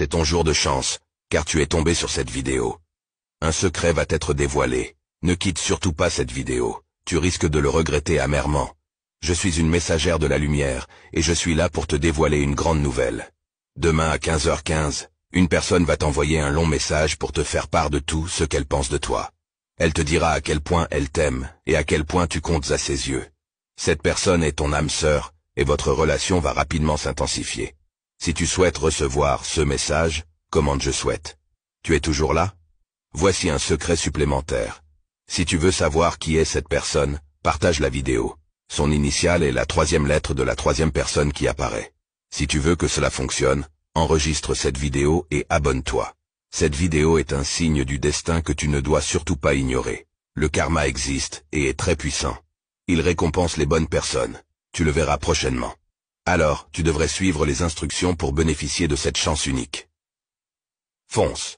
C'est ton jour de chance, car tu es tombé sur cette vidéo. Un secret va t'être dévoilé. Ne quitte surtout pas cette vidéo, tu risques de le regretter amèrement. Je suis une messagère de la lumière, et je suis là pour te dévoiler une grande nouvelle. Demain à 15h15, une personne va t'envoyer un long message pour te faire part de tout ce qu'elle pense de toi. Elle te dira à quel point elle t'aime, et à quel point tu comptes à ses yeux. Cette personne est ton âme sœur, et votre relation va rapidement s'intensifier. Si tu souhaites recevoir ce message, commande je souhaite. Tu es toujours là Voici un secret supplémentaire. Si tu veux savoir qui est cette personne, partage la vidéo. Son initiale est la troisième lettre de la troisième personne qui apparaît. Si tu veux que cela fonctionne, enregistre cette vidéo et abonne-toi. Cette vidéo est un signe du destin que tu ne dois surtout pas ignorer. Le karma existe et est très puissant. Il récompense les bonnes personnes. Tu le verras prochainement alors tu devrais suivre les instructions pour bénéficier de cette chance unique. Fonce